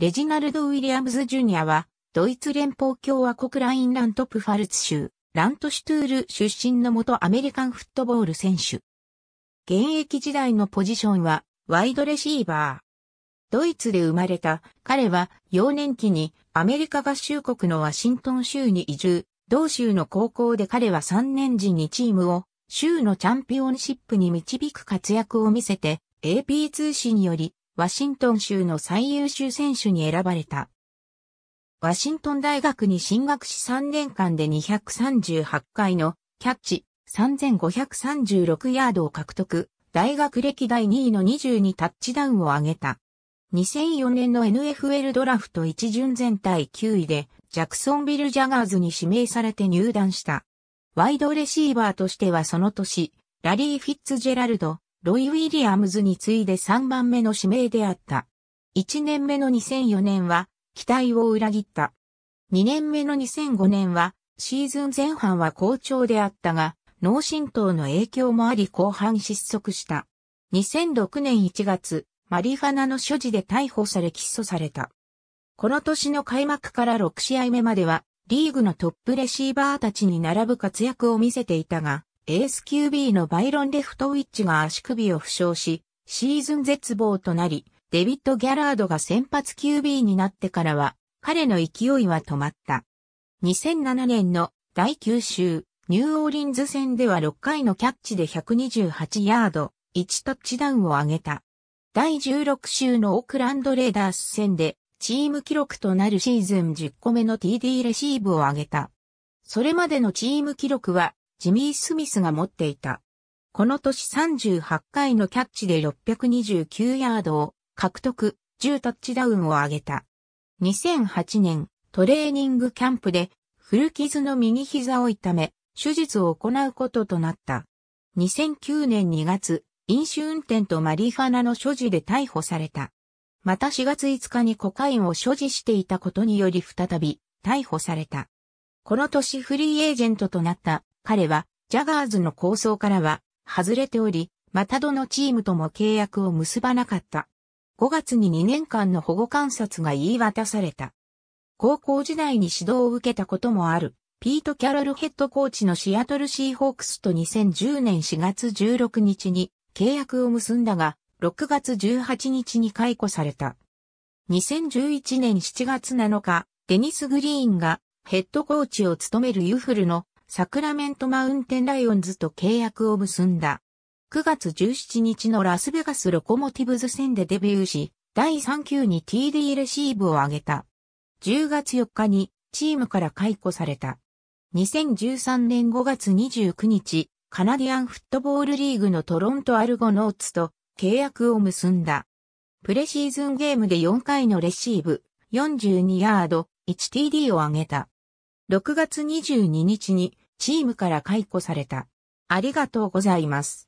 レジナルド・ウィリアムズ・ジュニアは、ドイツ連邦共和国ラインラントプファルツ州、ラントシュトゥール出身の元アメリカンフットボール選手。現役時代のポジションは、ワイドレシーバー。ドイツで生まれた彼は幼年期にアメリカ合衆国のワシントン州に移住、同州の高校で彼は3年時にチームを州のチャンピオンシップに導く活躍を見せて AP 通信によりワシントン州の最優秀選手に選ばれた。ワシントン大学に進学し3年間で238回のキャッチ3536ヤードを獲得、大学歴代2位の22タッチダウンを上げた。2004年の NFL ドラフト一巡全体9位でジャクソンビル・ジャガーズに指名されて入団した。ワイドレシーバーとしてはその年、ラリー・フィッツジェラルド、ロイ・ウィリアムズに次いで3番目の指名であった。1年目の2004年は期待を裏切った。2年目の2005年はシーズン前半は好調であったが、脳震盪の影響もあり後半失速した。2006年1月、マリファナの所持で逮捕され起訴された。この年の開幕から6試合目までは、リーグのトップレシーバーたちに並ぶ活躍を見せていたが、エース QB のバイロン・レフトウィッチが足首を負傷し、シーズン絶望となり、デビッド・ギャラードが先発 QB になってからは、彼の勢いは止まった。2007年の第9週、ニューオーリンズ戦では6回のキャッチで128ヤード、1タッチダウンを挙げた。第16週のオークランドレーダース戦で、チーム記録となるシーズン10個目の TD レシーブを挙げた。それまでのチーム記録は、ジミー・スミスが持っていた。この年38回のキャッチで629ヤードを獲得、10タッチダウンを挙げた。2008年、トレーニングキャンプで古傷の右膝を痛め、手術を行うこととなった。2009年2月、飲酒運転とマリファナの所持で逮捕された。また4月5日にコカインを所持していたことにより再び逮捕された。この年フリーエージェントとなった彼は、ジャガーズの構想からは、外れており、またどのチームとも契約を結ばなかった。5月に2年間の保護観察が言い渡された。高校時代に指導を受けたこともある、ピート・キャロルヘッドコーチのシアトルシーホークスと2010年4月16日に契約を結んだが、6月18日に解雇された。2011年7月7日、デニス・グリーンがヘッドコーチを務めるユフルのサクラメントマウンテンライオンズと契約を結んだ。9月17日のラスベガスロコモティブズ戦でデビューし、第3球に TD レシーブを上げた。10月4日にチームから解雇された。2013年5月29日、カナディアンフットボールリーグのトロントアルゴノーツと契約を結んだ。プレシーズンゲームで4回のレシーブ、42ヤード、1TD を上げた。6月22日にチームから解雇された。ありがとうございます。